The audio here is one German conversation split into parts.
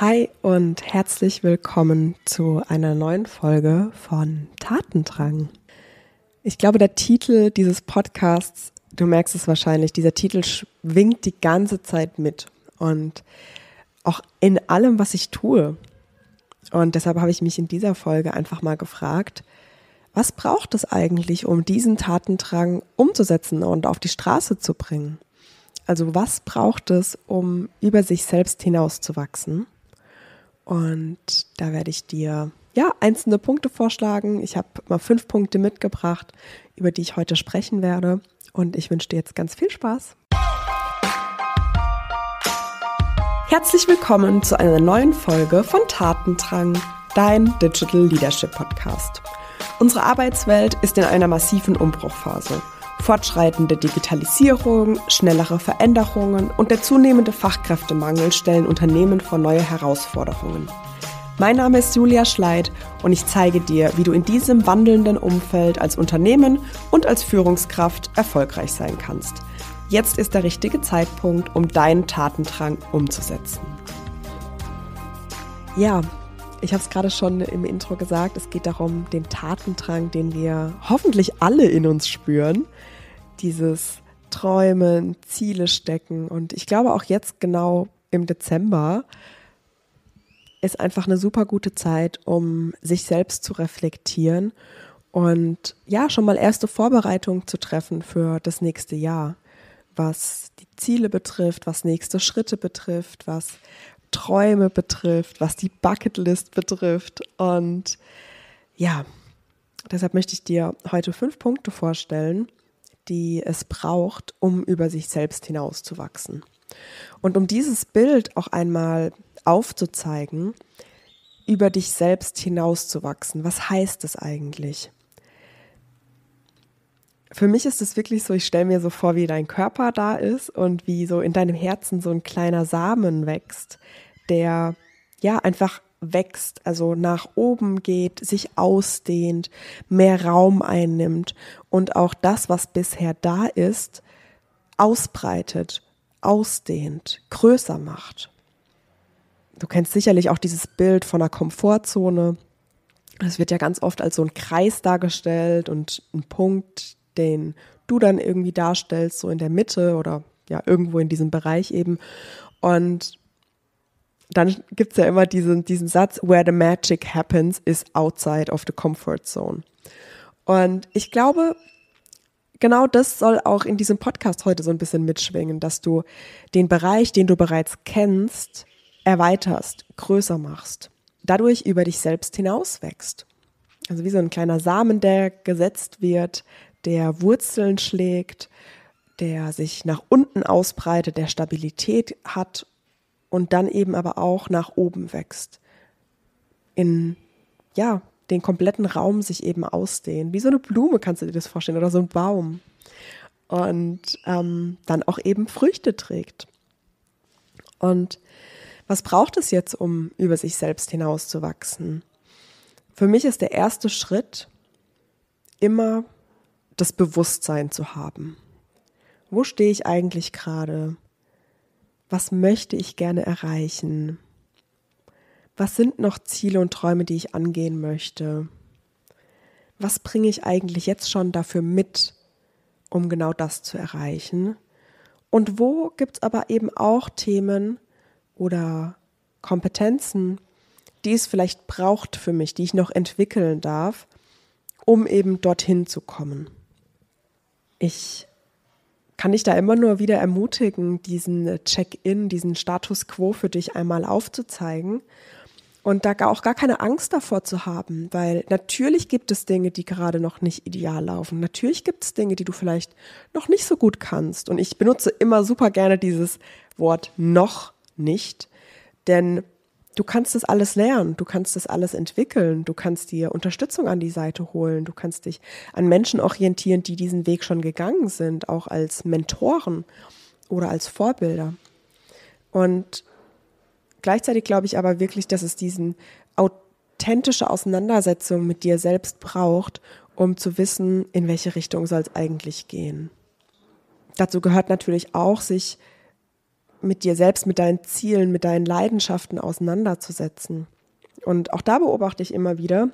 Hi und herzlich willkommen zu einer neuen Folge von Tatendrang. Ich glaube, der Titel dieses Podcasts, du merkst es wahrscheinlich, dieser Titel schwingt die ganze Zeit mit und auch in allem, was ich tue. Und deshalb habe ich mich in dieser Folge einfach mal gefragt, was braucht es eigentlich, um diesen Tatendrang umzusetzen und auf die Straße zu bringen? Also was braucht es, um über sich selbst hinauszuwachsen? Und da werde ich dir ja einzelne Punkte vorschlagen. Ich habe mal fünf Punkte mitgebracht, über die ich heute sprechen werde. Und ich wünsche dir jetzt ganz viel Spaß. Herzlich willkommen zu einer neuen Folge von Tatendrang, dein Digital Leadership Podcast. Unsere Arbeitswelt ist in einer massiven Umbruchphase. Fortschreitende Digitalisierung, schnellere Veränderungen und der zunehmende Fachkräftemangel stellen Unternehmen vor neue Herausforderungen. Mein Name ist Julia Schleid und ich zeige dir, wie du in diesem wandelnden Umfeld als Unternehmen und als Führungskraft erfolgreich sein kannst. Jetzt ist der richtige Zeitpunkt, um deinen Tatendrang umzusetzen. Ja, ich habe es gerade schon im Intro gesagt, es geht darum, den Tatendrang, den wir hoffentlich alle in uns spüren, dieses Träumen, Ziele stecken. Und ich glaube auch jetzt genau im Dezember ist einfach eine super gute Zeit, um sich selbst zu reflektieren und ja, schon mal erste Vorbereitungen zu treffen für das nächste Jahr, was die Ziele betrifft, was nächste Schritte betrifft, was Träume betrifft, was die Bucketlist betrifft. Und ja, deshalb möchte ich dir heute fünf Punkte vorstellen, die es braucht, um über sich selbst hinauszuwachsen. Und um dieses Bild auch einmal aufzuzeigen, über dich selbst hinauszuwachsen, was heißt das eigentlich? Für mich ist es wirklich so, ich stelle mir so vor, wie dein Körper da ist und wie so in deinem Herzen so ein kleiner Samen wächst, der ja einfach wächst, also nach oben geht, sich ausdehnt, mehr Raum einnimmt und auch das, was bisher da ist, ausbreitet, ausdehnt, größer macht. Du kennst sicherlich auch dieses Bild von einer Komfortzone. Das wird ja ganz oft als so ein Kreis dargestellt und ein Punkt, den du dann irgendwie darstellst, so in der Mitte oder ja, irgendwo in diesem Bereich eben. Und dann gibt es ja immer diesen, diesen Satz, where the magic happens is outside of the comfort zone. Und ich glaube, genau das soll auch in diesem Podcast heute so ein bisschen mitschwingen, dass du den Bereich, den du bereits kennst, erweiterst, größer machst, dadurch über dich selbst hinaus wächst. Also wie so ein kleiner Samen, der gesetzt wird, der Wurzeln schlägt, der sich nach unten ausbreitet, der Stabilität hat und dann eben aber auch nach oben wächst. In, ja, den kompletten Raum sich eben ausdehnen. Wie so eine Blume kannst du dir das vorstellen oder so ein Baum. Und ähm, dann auch eben Früchte trägt. Und was braucht es jetzt, um über sich selbst hinauszuwachsen? Für mich ist der erste Schritt, immer das Bewusstsein zu haben. Wo stehe ich eigentlich gerade? was möchte ich gerne erreichen? Was sind noch Ziele und Träume, die ich angehen möchte? Was bringe ich eigentlich jetzt schon dafür mit, um genau das zu erreichen? Und wo gibt es aber eben auch Themen oder Kompetenzen, die es vielleicht braucht für mich, die ich noch entwickeln darf, um eben dorthin zu kommen? Ich kann ich da immer nur wieder ermutigen, diesen Check-in, diesen Status quo für dich einmal aufzuzeigen und da auch gar keine Angst davor zu haben, weil natürlich gibt es Dinge, die gerade noch nicht ideal laufen. Natürlich gibt es Dinge, die du vielleicht noch nicht so gut kannst. Und ich benutze immer super gerne dieses Wort noch nicht, denn du kannst das alles lernen, du kannst das alles entwickeln, du kannst dir Unterstützung an die Seite holen, du kannst dich an Menschen orientieren, die diesen Weg schon gegangen sind, auch als Mentoren oder als Vorbilder. Und gleichzeitig glaube ich aber wirklich, dass es diesen authentische Auseinandersetzung mit dir selbst braucht, um zu wissen, in welche Richtung soll es eigentlich gehen. Dazu gehört natürlich auch, sich mit dir selbst, mit deinen Zielen, mit deinen Leidenschaften auseinanderzusetzen. Und auch da beobachte ich immer wieder,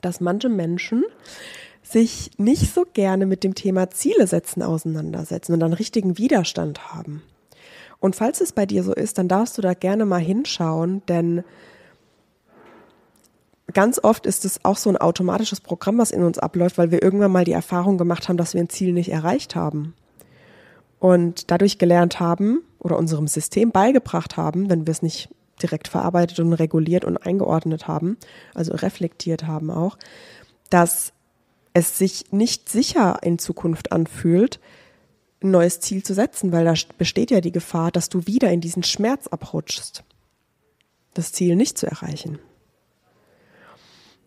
dass manche Menschen sich nicht so gerne mit dem Thema Ziele setzen auseinandersetzen und einen richtigen Widerstand haben. Und falls es bei dir so ist, dann darfst du da gerne mal hinschauen, denn ganz oft ist es auch so ein automatisches Programm, was in uns abläuft, weil wir irgendwann mal die Erfahrung gemacht haben, dass wir ein Ziel nicht erreicht haben. Und dadurch gelernt haben, oder unserem System beigebracht haben, wenn wir es nicht direkt verarbeitet und reguliert und eingeordnet haben, also reflektiert haben auch, dass es sich nicht sicher in Zukunft anfühlt, ein neues Ziel zu setzen, weil da besteht ja die Gefahr, dass du wieder in diesen Schmerz abrutschst, das Ziel nicht zu erreichen.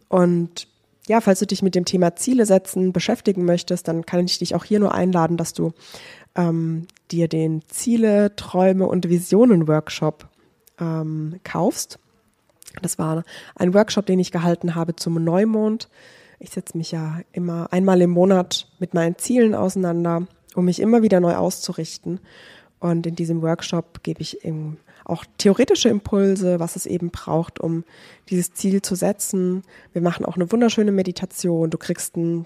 Und ja, falls du dich mit dem Thema Ziele setzen beschäftigen möchtest, dann kann ich dich auch hier nur einladen, dass du ähm, dir den Ziele, Träume und Visionen Workshop ähm, kaufst. Das war ein Workshop, den ich gehalten habe zum Neumond. Ich setze mich ja immer einmal im Monat mit meinen Zielen auseinander, um mich immer wieder neu auszurichten. Und in diesem Workshop gebe ich im auch theoretische Impulse, was es eben braucht, um dieses Ziel zu setzen. Wir machen auch eine wunderschöne Meditation. Du kriegst ein,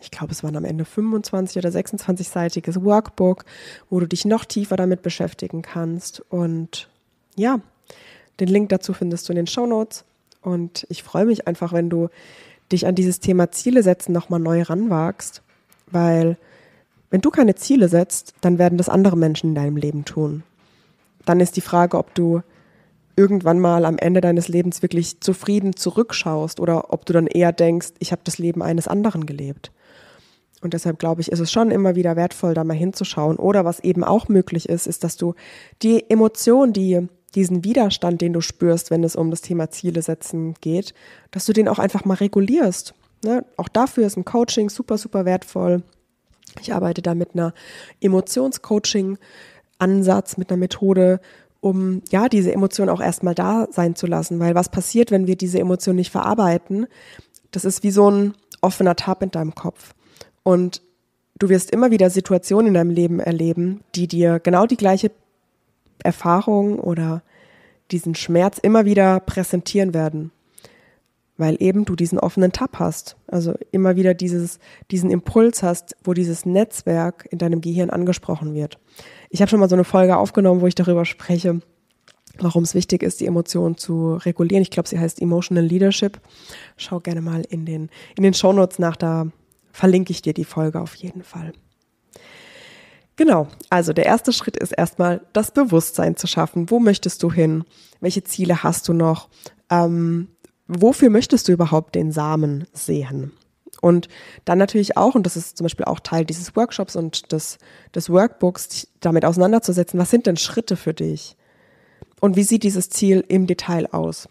ich glaube, es waren am Ende 25 oder 26-seitiges Workbook, wo du dich noch tiefer damit beschäftigen kannst. Und ja, den Link dazu findest du in den Show Notes. Und ich freue mich einfach, wenn du dich an dieses Thema Ziele setzen nochmal neu ranwagst, weil wenn du keine Ziele setzt, dann werden das andere Menschen in deinem Leben tun dann ist die Frage, ob du irgendwann mal am Ende deines Lebens wirklich zufrieden zurückschaust oder ob du dann eher denkst, ich habe das Leben eines anderen gelebt. Und deshalb glaube ich, ist es schon immer wieder wertvoll, da mal hinzuschauen. Oder was eben auch möglich ist, ist, dass du die Emotion, die diesen Widerstand, den du spürst, wenn es um das Thema Ziele setzen geht, dass du den auch einfach mal regulierst. Ne? Auch dafür ist ein Coaching super, super wertvoll. Ich arbeite da mit einer Emotionscoaching Ansatz, mit einer Methode, um ja diese Emotion auch erstmal da sein zu lassen. Weil was passiert, wenn wir diese Emotion nicht verarbeiten? Das ist wie so ein offener Tab in deinem Kopf. Und du wirst immer wieder Situationen in deinem Leben erleben, die dir genau die gleiche Erfahrung oder diesen Schmerz immer wieder präsentieren werden weil eben du diesen offenen Tab hast. Also immer wieder dieses, diesen Impuls hast, wo dieses Netzwerk in deinem Gehirn angesprochen wird. Ich habe schon mal so eine Folge aufgenommen, wo ich darüber spreche, warum es wichtig ist, die Emotionen zu regulieren. Ich glaube, sie heißt Emotional Leadership. Schau gerne mal in den, in den Shownotes nach, da verlinke ich dir die Folge auf jeden Fall. Genau, also der erste Schritt ist erstmal das Bewusstsein zu schaffen. Wo möchtest du hin? Welche Ziele hast du noch? Ähm, wofür möchtest du überhaupt den Samen sehen? Und dann natürlich auch, und das ist zum Beispiel auch Teil dieses Workshops und des, des Workbooks, damit auseinanderzusetzen, was sind denn Schritte für dich? Und wie sieht dieses Ziel im Detail aus?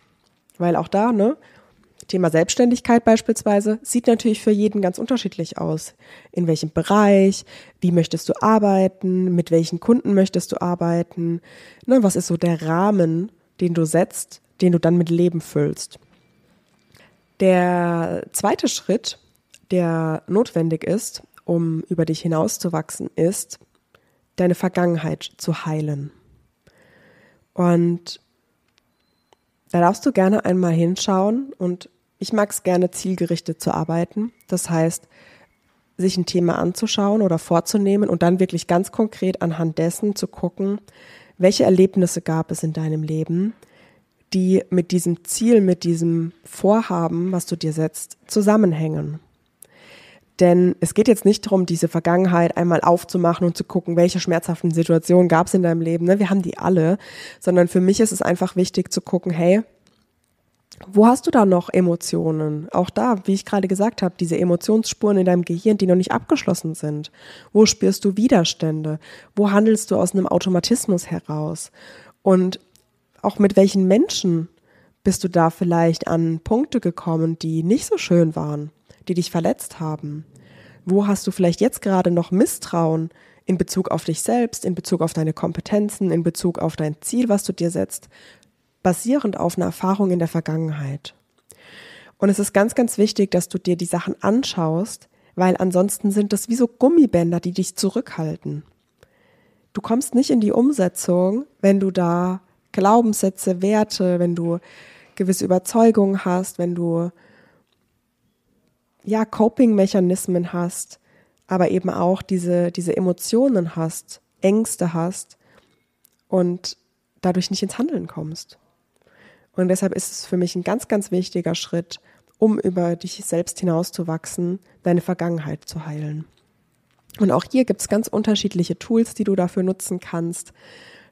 Weil auch da, ne, Thema Selbstständigkeit beispielsweise, sieht natürlich für jeden ganz unterschiedlich aus. In welchem Bereich, wie möchtest du arbeiten, mit welchen Kunden möchtest du arbeiten, ne, was ist so der Rahmen, den du setzt, den du dann mit Leben füllst. Der zweite Schritt, der notwendig ist, um über dich hinauszuwachsen, ist, deine Vergangenheit zu heilen. Und da darfst du gerne einmal hinschauen und ich mag es gerne zielgerichtet zu arbeiten. Das heißt, sich ein Thema anzuschauen oder vorzunehmen und dann wirklich ganz konkret anhand dessen zu gucken, welche Erlebnisse gab es in deinem Leben, die mit diesem Ziel, mit diesem Vorhaben, was du dir setzt, zusammenhängen. Denn es geht jetzt nicht darum, diese Vergangenheit einmal aufzumachen und zu gucken, welche schmerzhaften Situationen gab es in deinem Leben. Ne? Wir haben die alle, sondern für mich ist es einfach wichtig zu gucken, hey, wo hast du da noch Emotionen? Auch da, wie ich gerade gesagt habe, diese Emotionsspuren in deinem Gehirn, die noch nicht abgeschlossen sind. Wo spürst du Widerstände? Wo handelst du aus einem Automatismus heraus? Und auch mit welchen Menschen bist du da vielleicht an Punkte gekommen, die nicht so schön waren, die dich verletzt haben? Wo hast du vielleicht jetzt gerade noch Misstrauen in Bezug auf dich selbst, in Bezug auf deine Kompetenzen, in Bezug auf dein Ziel, was du dir setzt, basierend auf einer Erfahrung in der Vergangenheit? Und es ist ganz, ganz wichtig, dass du dir die Sachen anschaust, weil ansonsten sind das wie so Gummibänder, die dich zurückhalten. Du kommst nicht in die Umsetzung, wenn du da Glaubenssätze, Werte, wenn du gewisse Überzeugungen hast, wenn du ja Coping-Mechanismen hast, aber eben auch diese, diese Emotionen hast, Ängste hast und dadurch nicht ins Handeln kommst. Und deshalb ist es für mich ein ganz, ganz wichtiger Schritt, um über dich selbst hinauszuwachsen, deine Vergangenheit zu heilen. Und auch hier gibt es ganz unterschiedliche Tools, die du dafür nutzen kannst.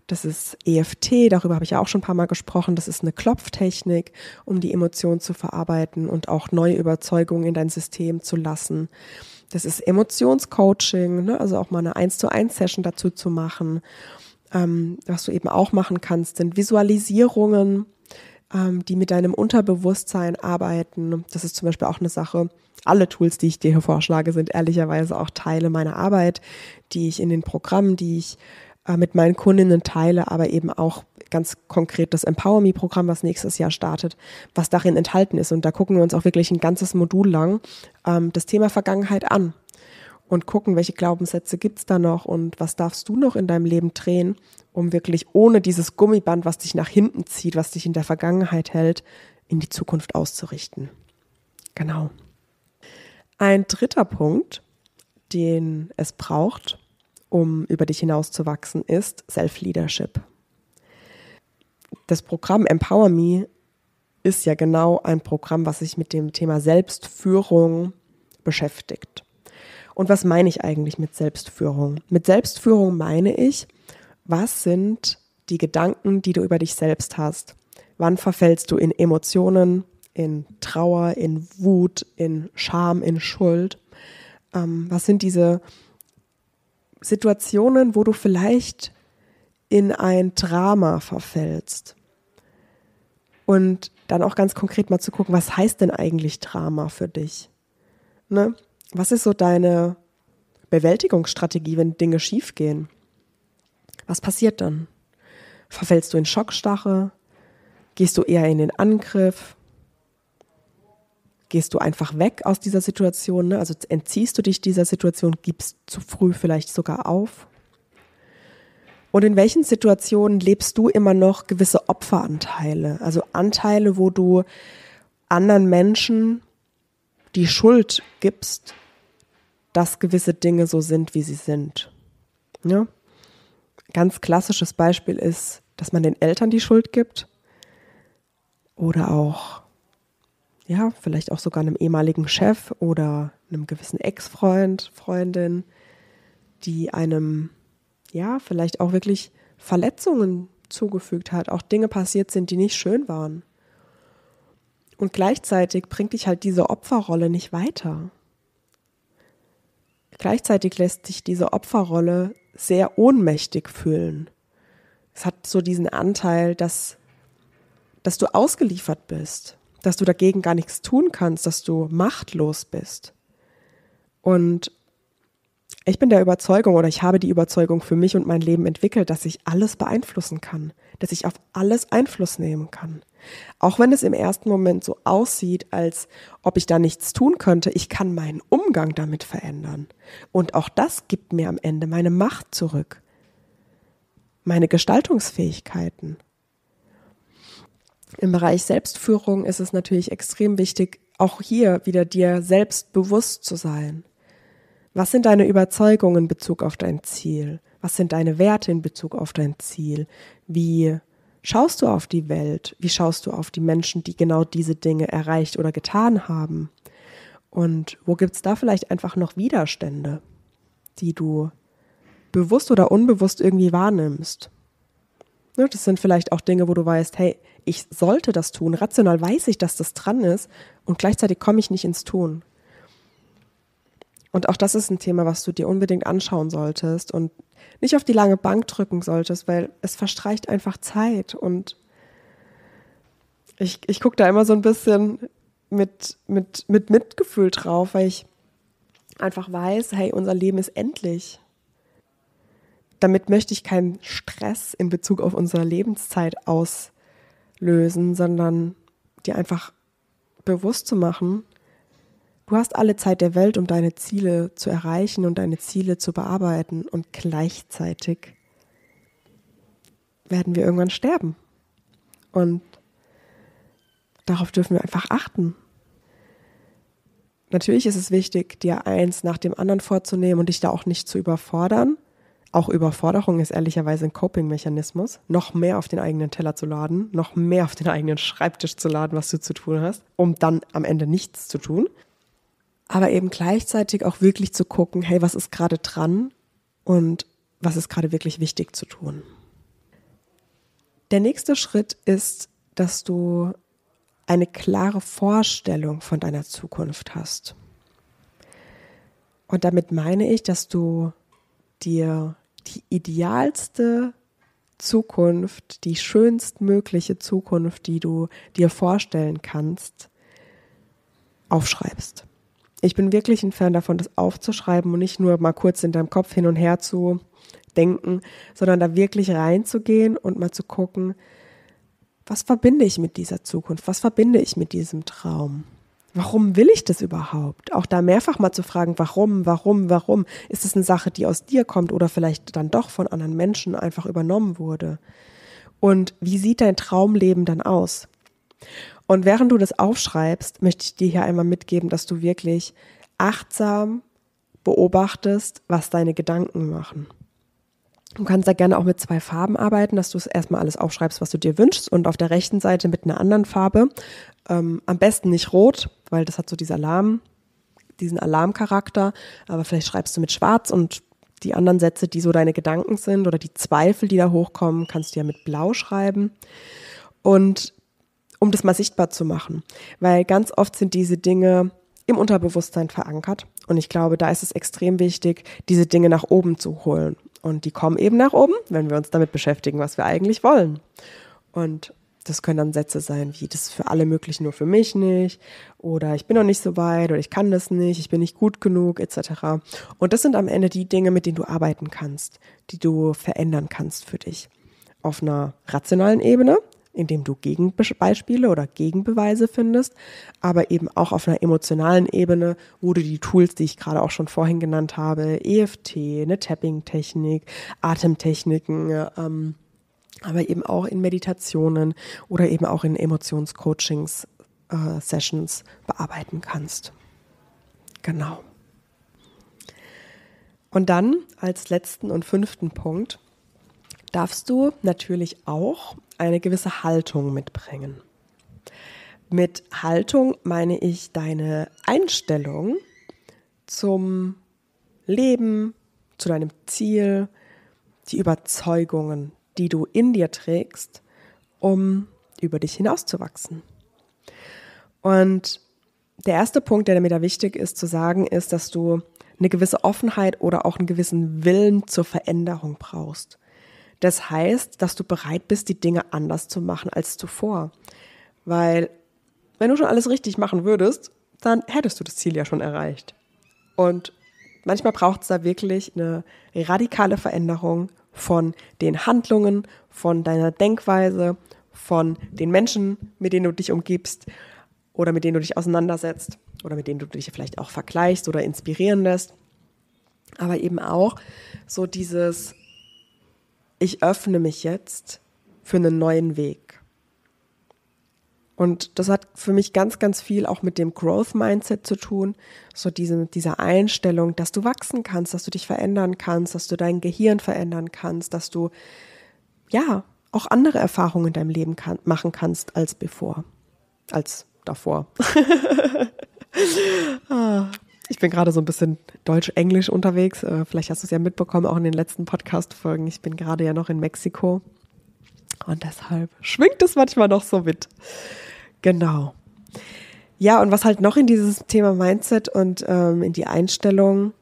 Das ist EFT, darüber habe ich ja auch schon ein paar Mal gesprochen. Das ist eine Klopftechnik, um die Emotionen zu verarbeiten und auch neue Überzeugungen in dein System zu lassen. Das ist Emotionscoaching, ne? also auch mal eine 1 zu 1 Session dazu zu machen. Ähm, was du eben auch machen kannst, sind Visualisierungen, ähm, die mit deinem Unterbewusstsein arbeiten. Das ist zum Beispiel auch eine Sache. Alle Tools, die ich dir hier vorschlage, sind ehrlicherweise auch Teile meiner Arbeit, die ich in den Programmen, die ich äh, mit meinen Kundinnen teile, aber eben auch ganz konkret das Empower Me Programm, was nächstes Jahr startet, was darin enthalten ist. Und da gucken wir uns auch wirklich ein ganzes Modul lang ähm, das Thema Vergangenheit an und gucken, welche Glaubenssätze gibt's da noch und was darfst du noch in deinem Leben drehen, um wirklich ohne dieses Gummiband, was dich nach hinten zieht, was dich in der Vergangenheit hält, in die Zukunft auszurichten. Genau. Ein dritter Punkt, den es braucht, um über dich hinauszuwachsen, ist Self-Leadership. Das Programm Empower Me ist ja genau ein Programm, was sich mit dem Thema Selbstführung beschäftigt. Und was meine ich eigentlich mit Selbstführung? Mit Selbstführung meine ich, was sind die Gedanken, die du über dich selbst hast? Wann verfällst du in Emotionen, in Trauer, in Wut, in Scham, in Schuld? Ähm, was sind diese Situationen, wo du vielleicht in ein Drama verfällst. Und dann auch ganz konkret mal zu gucken, was heißt denn eigentlich Drama für dich? Ne? Was ist so deine Bewältigungsstrategie, wenn Dinge schiefgehen? Was passiert dann? Verfällst du in Schockstarre? Gehst du eher in den Angriff? gehst du einfach weg aus dieser Situation, ne? also entziehst du dich dieser Situation, gibst zu früh vielleicht sogar auf. Und in welchen Situationen lebst du immer noch gewisse Opferanteile, also Anteile, wo du anderen Menschen die Schuld gibst, dass gewisse Dinge so sind, wie sie sind. Ja? Ne? Ganz klassisches Beispiel ist, dass man den Eltern die Schuld gibt oder auch ja, vielleicht auch sogar einem ehemaligen Chef oder einem gewissen Ex-Freund, Freundin, die einem, ja, vielleicht auch wirklich Verletzungen zugefügt hat, auch Dinge passiert sind, die nicht schön waren. Und gleichzeitig bringt dich halt diese Opferrolle nicht weiter. Gleichzeitig lässt dich diese Opferrolle sehr ohnmächtig fühlen. Es hat so diesen Anteil, dass, dass du ausgeliefert bist, dass du dagegen gar nichts tun kannst, dass du machtlos bist. Und ich bin der Überzeugung oder ich habe die Überzeugung für mich und mein Leben entwickelt, dass ich alles beeinflussen kann, dass ich auf alles Einfluss nehmen kann. Auch wenn es im ersten Moment so aussieht, als ob ich da nichts tun könnte, ich kann meinen Umgang damit verändern. Und auch das gibt mir am Ende meine Macht zurück, meine Gestaltungsfähigkeiten. Im Bereich Selbstführung ist es natürlich extrem wichtig, auch hier wieder dir selbst bewusst zu sein. Was sind deine Überzeugungen in Bezug auf dein Ziel? Was sind deine Werte in Bezug auf dein Ziel? Wie schaust du auf die Welt? Wie schaust du auf die Menschen, die genau diese Dinge erreicht oder getan haben? Und wo gibt es da vielleicht einfach noch Widerstände, die du bewusst oder unbewusst irgendwie wahrnimmst? Ne, das sind vielleicht auch Dinge, wo du weißt, hey, ich sollte das tun. Rational weiß ich, dass das dran ist und gleichzeitig komme ich nicht ins Tun. Und auch das ist ein Thema, was du dir unbedingt anschauen solltest und nicht auf die lange Bank drücken solltest, weil es verstreicht einfach Zeit. Und ich, ich gucke da immer so ein bisschen mit, mit, mit Mitgefühl drauf, weil ich einfach weiß, hey, unser Leben ist endlich damit möchte ich keinen Stress in Bezug auf unsere Lebenszeit auslösen, sondern dir einfach bewusst zu machen, du hast alle Zeit der Welt, um deine Ziele zu erreichen und deine Ziele zu bearbeiten und gleichzeitig werden wir irgendwann sterben. Und darauf dürfen wir einfach achten. Natürlich ist es wichtig, dir eins nach dem anderen vorzunehmen und dich da auch nicht zu überfordern. Auch Überforderung ist ehrlicherweise ein Coping-Mechanismus, noch mehr auf den eigenen Teller zu laden, noch mehr auf den eigenen Schreibtisch zu laden, was du zu tun hast, um dann am Ende nichts zu tun. Aber eben gleichzeitig auch wirklich zu gucken, hey, was ist gerade dran und was ist gerade wirklich wichtig zu tun. Der nächste Schritt ist, dass du eine klare Vorstellung von deiner Zukunft hast. Und damit meine ich, dass du dir die idealste Zukunft, die schönstmögliche Zukunft, die du dir vorstellen kannst, aufschreibst. Ich bin wirklich ein Fan davon, das aufzuschreiben und nicht nur mal kurz in deinem Kopf hin und her zu denken, sondern da wirklich reinzugehen und mal zu gucken, was verbinde ich mit dieser Zukunft? Was verbinde ich mit diesem Traum? warum will ich das überhaupt? Auch da mehrfach mal zu fragen, warum, warum, warum? Ist es eine Sache, die aus dir kommt oder vielleicht dann doch von anderen Menschen einfach übernommen wurde? Und wie sieht dein Traumleben dann aus? Und während du das aufschreibst, möchte ich dir hier einmal mitgeben, dass du wirklich achtsam beobachtest, was deine Gedanken machen. Du kannst da gerne auch mit zwei Farben arbeiten, dass du es erstmal alles aufschreibst, was du dir wünschst und auf der rechten Seite mit einer anderen Farbe. Ähm, am besten nicht rot, weil das hat so diesen Alarm, diesen Alarmcharakter, aber vielleicht schreibst du mit schwarz und die anderen Sätze, die so deine Gedanken sind oder die Zweifel, die da hochkommen, kannst du ja mit blau schreiben. Und um das mal sichtbar zu machen, weil ganz oft sind diese Dinge im Unterbewusstsein verankert. Und ich glaube, da ist es extrem wichtig, diese Dinge nach oben zu holen und die kommen eben nach oben, wenn wir uns damit beschäftigen, was wir eigentlich wollen. Und das können dann Sätze sein wie, das ist für alle möglich, nur für mich nicht. Oder ich bin noch nicht so weit oder ich kann das nicht, ich bin nicht gut genug, etc. Und das sind am Ende die Dinge, mit denen du arbeiten kannst, die du verändern kannst für dich. Auf einer rationalen Ebene, indem du Gegenbeispiele oder Gegenbeweise findest, aber eben auch auf einer emotionalen Ebene, wo du die Tools, die ich gerade auch schon vorhin genannt habe, EFT, eine Tapping-Technik, Atemtechniken, ne, ähm, aber eben auch in Meditationen oder eben auch in Emotionscoachings, äh, Sessions bearbeiten kannst. Genau. Und dann als letzten und fünften Punkt darfst du natürlich auch eine gewisse Haltung mitbringen. Mit Haltung meine ich deine Einstellung zum Leben, zu deinem Ziel, die Überzeugungen, die du in dir trägst, um über dich hinauszuwachsen. Und der erste Punkt, der mir da wichtig ist zu sagen, ist, dass du eine gewisse Offenheit oder auch einen gewissen Willen zur Veränderung brauchst. Das heißt, dass du bereit bist, die Dinge anders zu machen als zuvor. Weil wenn du schon alles richtig machen würdest, dann hättest du das Ziel ja schon erreicht. Und manchmal braucht es da wirklich eine radikale Veränderung von den Handlungen, von deiner Denkweise, von den Menschen, mit denen du dich umgibst oder mit denen du dich auseinandersetzt oder mit denen du dich vielleicht auch vergleichst oder inspirieren lässt. Aber eben auch so dieses, ich öffne mich jetzt für einen neuen Weg. Und das hat für mich ganz, ganz viel auch mit dem Growth Mindset zu tun, so diese, dieser Einstellung, dass du wachsen kannst, dass du dich verändern kannst, dass du dein Gehirn verändern kannst, dass du ja auch andere Erfahrungen in deinem Leben kann, machen kannst als bevor, als davor. Ah. Ich bin gerade so ein bisschen deutsch-englisch unterwegs. Äh, vielleicht hast du es ja mitbekommen, auch in den letzten Podcast-Folgen. Ich bin gerade ja noch in Mexiko. Und deshalb schwingt es manchmal noch so mit. Genau. Ja, und was halt noch in dieses Thema Mindset und ähm, in die Einstellung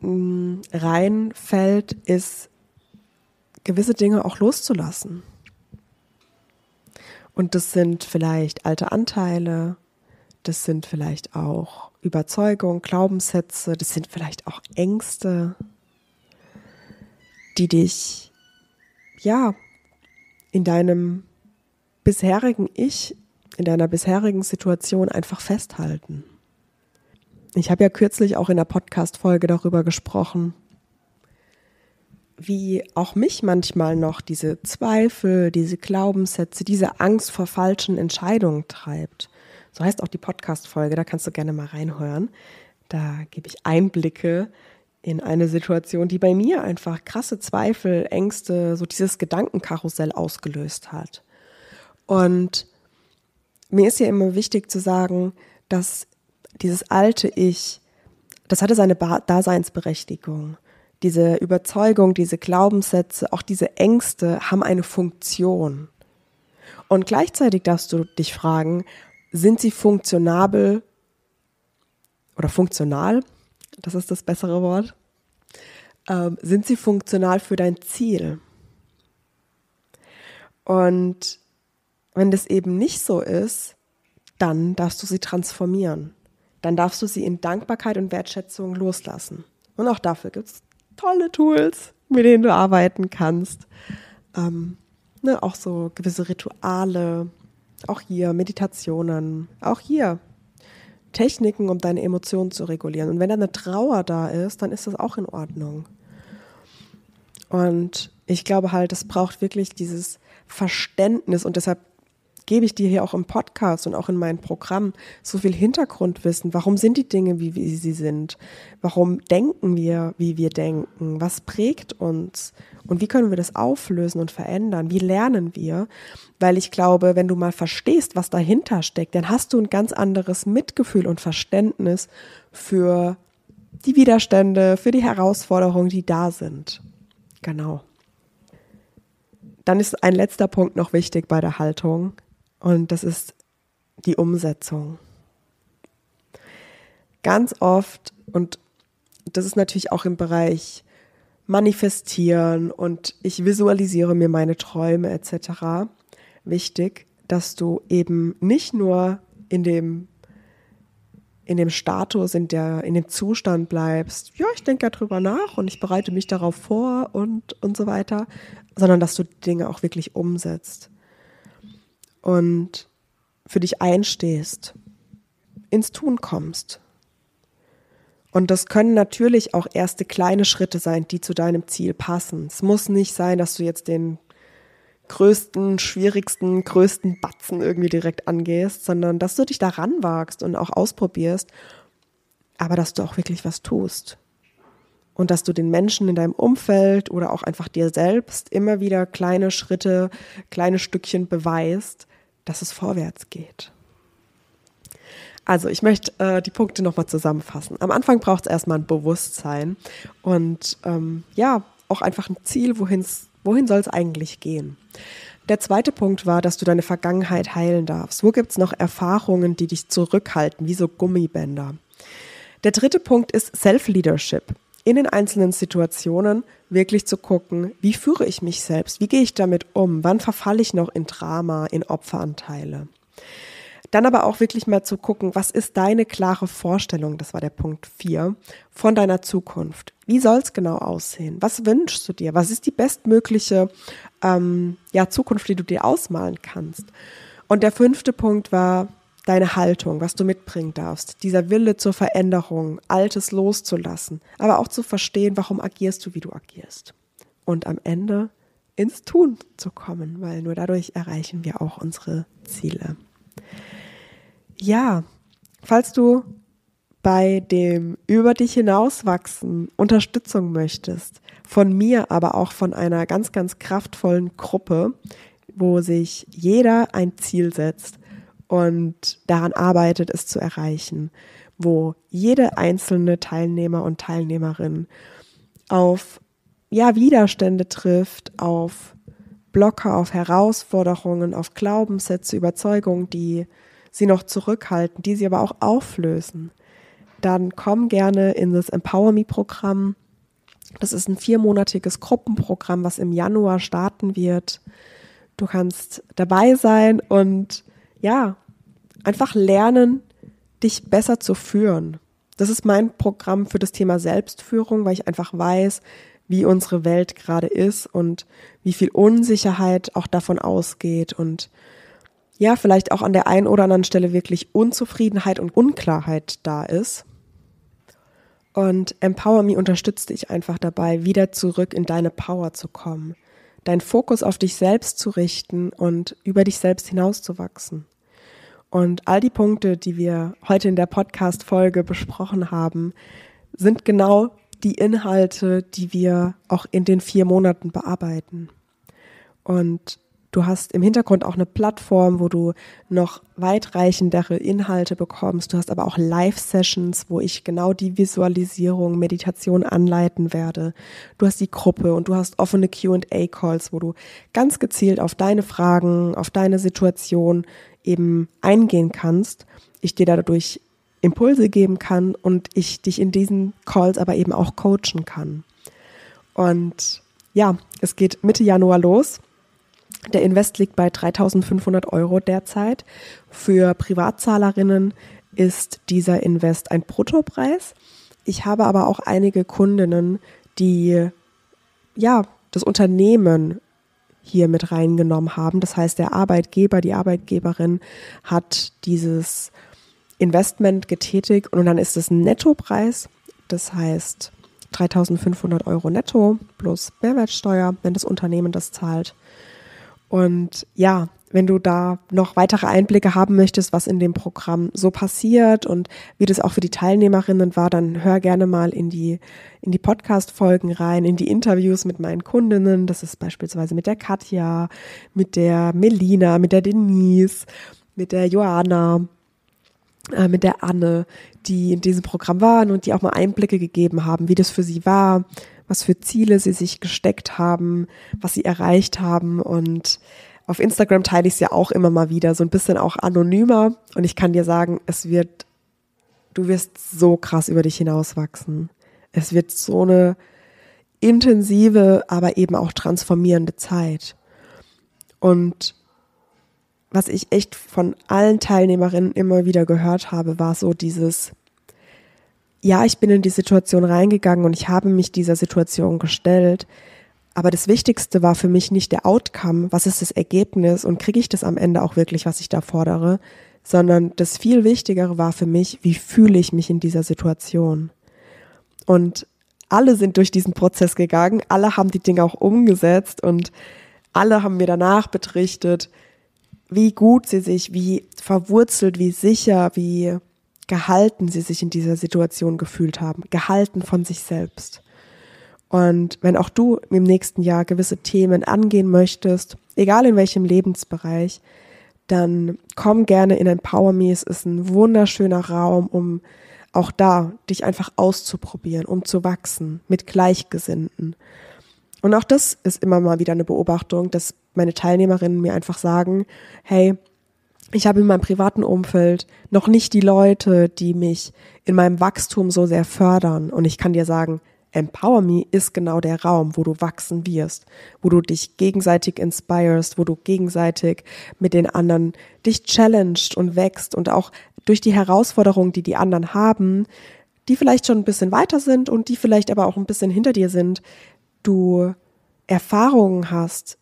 mh, mm, reinfällt, ist gewisse Dinge auch loszulassen. Und das sind vielleicht alte Anteile, das sind vielleicht auch Überzeugungen, Glaubenssätze, das sind vielleicht auch Ängste, die dich ja in deinem bisherigen Ich, in deiner bisherigen Situation einfach festhalten. Ich habe ja kürzlich auch in der Podcast-Folge darüber gesprochen, wie auch mich manchmal noch diese Zweifel, diese Glaubenssätze, diese Angst vor falschen Entscheidungen treibt. So heißt auch die Podcast-Folge, da kannst du gerne mal reinhören. Da gebe ich Einblicke in eine Situation, die bei mir einfach krasse Zweifel, Ängste, so dieses Gedankenkarussell ausgelöst hat. Und mir ist ja immer wichtig zu sagen, dass dieses alte Ich, das hatte seine Daseinsberechtigung. Diese Überzeugung, diese Glaubenssätze, auch diese Ängste haben eine Funktion. Und gleichzeitig darfst du dich fragen, sind sie funktionabel oder funktional, das ist das bessere Wort, ähm, sind sie funktional für dein Ziel. Und wenn das eben nicht so ist, dann darfst du sie transformieren. Dann darfst du sie in Dankbarkeit und Wertschätzung loslassen. Und auch dafür gibt es tolle Tools, mit denen du arbeiten kannst. Ähm, ne, auch so gewisse Rituale, auch hier Meditationen, auch hier Techniken, um deine Emotionen zu regulieren. Und wenn da eine Trauer da ist, dann ist das auch in Ordnung. Und ich glaube halt, es braucht wirklich dieses Verständnis und deshalb gebe ich dir hier auch im Podcast und auch in meinem Programm so viel Hintergrundwissen. Warum sind die Dinge, wie, sie sind? Warum denken wir, wie wir denken? Was prägt uns? Und wie können wir das auflösen und verändern? Wie lernen wir? Weil ich glaube, wenn du mal verstehst, was dahinter steckt, dann hast du ein ganz anderes Mitgefühl und Verständnis für die Widerstände, für die Herausforderungen, die da sind. Genau. Dann ist ein letzter Punkt noch wichtig bei der Haltung. Und das ist die Umsetzung. Ganz oft, und das ist natürlich auch im Bereich Manifestieren und ich visualisiere mir meine Träume etc. wichtig, dass du eben nicht nur in dem in dem Status, in, der, in dem Zustand bleibst, ja, ich denke ja drüber nach und ich bereite mich darauf vor und, und so weiter, sondern dass du Dinge auch wirklich umsetzt und für dich einstehst, ins Tun kommst. Und das können natürlich auch erste kleine Schritte sein, die zu deinem Ziel passen. Es muss nicht sein, dass du jetzt den größten, schwierigsten, größten Batzen irgendwie direkt angehst, sondern dass du dich daran wagst und auch ausprobierst, aber dass du auch wirklich was tust. Und dass du den Menschen in deinem Umfeld oder auch einfach dir selbst immer wieder kleine Schritte, kleine Stückchen beweist, dass es vorwärts geht. Also ich möchte äh, die Punkte nochmal zusammenfassen. Am Anfang braucht es erstmal ein Bewusstsein und ähm, ja, auch einfach ein Ziel, wohin's, wohin soll es eigentlich gehen. Der zweite Punkt war, dass du deine Vergangenheit heilen darfst. Wo gibt es noch Erfahrungen, die dich zurückhalten, wie so Gummibänder? Der dritte Punkt ist Self-Leadership. In den einzelnen Situationen wirklich zu gucken, wie führe ich mich selbst, wie gehe ich damit um, wann verfalle ich noch in Drama, in Opferanteile. Dann aber auch wirklich mal zu gucken, was ist deine klare Vorstellung, das war der Punkt 4, von deiner Zukunft. Wie soll es genau aussehen? Was wünschst du dir? Was ist die bestmögliche ähm, ja, Zukunft, die du dir ausmalen kannst? Und der fünfte Punkt war, deine Haltung, was du mitbringen darfst, dieser Wille zur Veränderung, Altes loszulassen, aber auch zu verstehen, warum agierst du, wie du agierst. Und am Ende ins Tun zu kommen, weil nur dadurch erreichen wir auch unsere Ziele. Ja, falls du bei dem über dich hinauswachsen Unterstützung möchtest, von mir, aber auch von einer ganz, ganz kraftvollen Gruppe, wo sich jeder ein Ziel setzt und daran arbeitet, es zu erreichen, wo jede einzelne Teilnehmer und Teilnehmerin auf ja, Widerstände trifft, auf Blocker, auf Herausforderungen, auf Glaubenssätze, Überzeugungen, die sie noch zurückhalten, die sie aber auch auflösen, dann komm gerne in das Empower Me Programm. Das ist ein viermonatiges Gruppenprogramm, was im Januar starten wird. Du kannst dabei sein und ja, einfach lernen, dich besser zu führen. Das ist mein Programm für das Thema Selbstführung, weil ich einfach weiß, wie unsere Welt gerade ist und wie viel Unsicherheit auch davon ausgeht und ja, vielleicht auch an der einen oder anderen Stelle wirklich Unzufriedenheit und Unklarheit da ist. Und Empower Me unterstützt dich einfach dabei, wieder zurück in deine Power zu kommen deinen Fokus auf dich selbst zu richten und über dich selbst hinauszuwachsen. Und all die Punkte, die wir heute in der Podcast-Folge besprochen haben, sind genau die Inhalte, die wir auch in den vier Monaten bearbeiten. Und du hast im Hintergrund auch eine Plattform, wo du noch weitreichendere Inhalte bekommst. Du hast aber auch Live-Sessions, wo ich genau die Visualisierung, Meditation anleiten werde. Du hast die Gruppe und du hast offene QA-Calls, wo du ganz gezielt auf deine Fragen, auf deine Situation eben eingehen kannst. Ich dir dadurch Impulse geben kann und ich dich in diesen Calls aber eben auch coachen kann. Und ja, es geht Mitte Januar los. Der Invest liegt bei 3.500 Euro derzeit. Für Privatzahlerinnen ist dieser Invest ein Bruttopreis. Ich habe aber auch einige Kundinnen, die ja das Unternehmen hier mit reingenommen haben. Das heißt, der Arbeitgeber, die Arbeitgeberin hat dieses Investment getätigt und dann ist es ein Nettopreis. Das heißt 3.500 Euro netto plus Mehrwertsteuer, wenn das Unternehmen das zahlt. Und ja, wenn du da noch weitere Einblicke haben möchtest, was in dem Programm so passiert und wie das auch für die Teilnehmerinnen war, dann hör gerne mal in die, in die Podcast-Folgen rein, in die Interviews mit meinen Kundinnen. Das ist beispielsweise mit der Katja, mit der Melina, mit der Denise, mit der Joanna äh, mit der Anne, die in diesem Programm waren und die auch mal Einblicke gegeben haben, wie das für sie war, was für Ziele sie sich gesteckt haben, was sie erreicht haben. Und auf Instagram teile ich es ja auch immer mal wieder, so ein bisschen auch anonymer. Und ich kann dir sagen, es wird, du wirst so krass über dich hinauswachsen. Es wird so eine intensive, aber eben auch transformierende Zeit. Und was ich echt von allen Teilnehmerinnen immer wieder gehört habe, war so dieses, ja, ich bin in die Situation reingegangen und ich habe mich dieser Situation gestellt. Aber das Wichtigste war für mich nicht der Outcome, was ist das Ergebnis und kriege ich das am Ende auch wirklich, was ich da fordere, sondern das viel Wichtigere war für mich, wie fühle ich mich in dieser Situation. Und alle sind durch diesen Prozess gegangen, alle haben die Dinge auch umgesetzt und alle haben mir danach betrichtet, wie gut sie sich, wie verwurzelt, wie sicher, wie gehalten sie sich in dieser Situation gefühlt haben, gehalten von sich selbst. Und wenn auch du im nächsten Jahr gewisse Themen angehen möchtest, egal in welchem Lebensbereich, dann komm gerne in Empower Me. Es ist ein wunderschöner Raum, um auch da dich einfach auszuprobieren, um zu wachsen mit Gleichgesinnten. Und auch das ist immer mal wieder eine Beobachtung, dass meine Teilnehmerinnen mir einfach sagen, hey, ich habe in meinem privaten Umfeld noch nicht die Leute, die mich in meinem Wachstum so sehr fördern. Und ich kann dir sagen, Empower Me ist genau der Raum, wo du wachsen wirst, wo du dich gegenseitig inspirest, wo du gegenseitig mit den anderen dich challenged und wächst und auch durch die Herausforderungen, die die anderen haben, die vielleicht schon ein bisschen weiter sind und die vielleicht aber auch ein bisschen hinter dir sind, du Erfahrungen hast,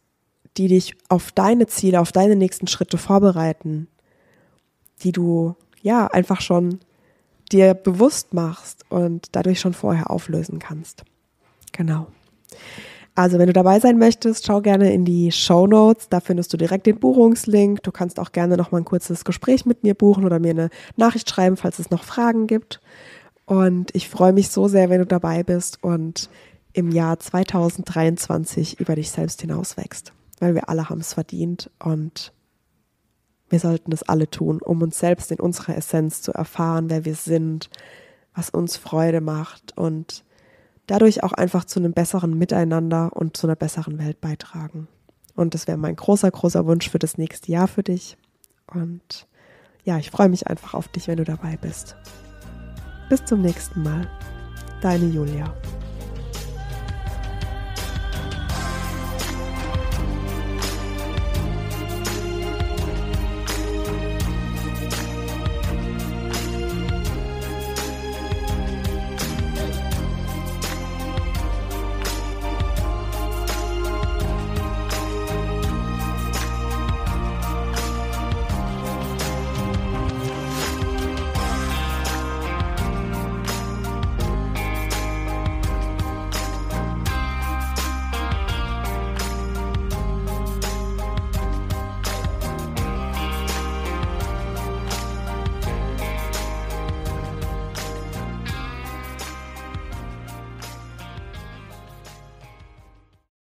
die dich auf deine Ziele, auf deine nächsten Schritte vorbereiten, die du ja einfach schon dir bewusst machst und dadurch schon vorher auflösen kannst. Genau. Also, wenn du dabei sein möchtest, schau gerne in die Show Notes. Da findest du direkt den Buchungslink. Du kannst auch gerne noch mal ein kurzes Gespräch mit mir buchen oder mir eine Nachricht schreiben, falls es noch Fragen gibt. Und ich freue mich so sehr, wenn du dabei bist und im Jahr 2023 über dich selbst hinaus wächst weil wir alle haben es verdient und wir sollten das alle tun, um uns selbst in unserer Essenz zu erfahren, wer wir sind, was uns Freude macht und dadurch auch einfach zu einem besseren Miteinander und zu einer besseren Welt beitragen. Und das wäre mein großer, großer Wunsch für das nächste Jahr für dich. Und ja, ich freue mich einfach auf dich, wenn du dabei bist. Bis zum nächsten Mal. Deine Julia.